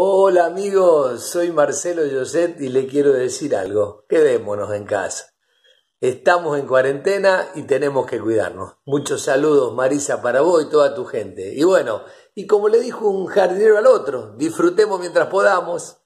Hola amigos, soy Marcelo Yoset y le quiero decir algo. Quedémonos en casa. Estamos en cuarentena y tenemos que cuidarnos. Muchos saludos Marisa para vos y toda tu gente. Y bueno, y como le dijo un jardinero al otro, disfrutemos mientras podamos.